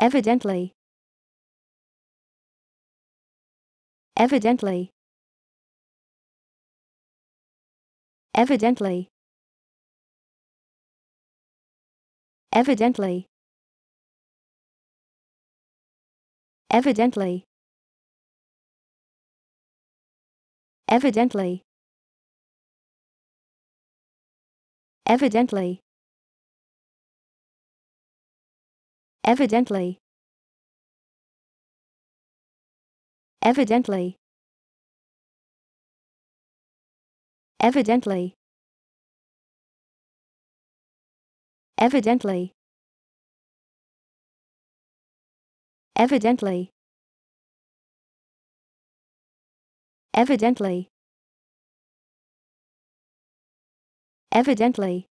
Evidently. Evidently. Evidently. Evidently. Evidently. Evidently. Evidently. Evidently. Evidently. Evidently. Evidently. Evidently. Evidently. Evidently.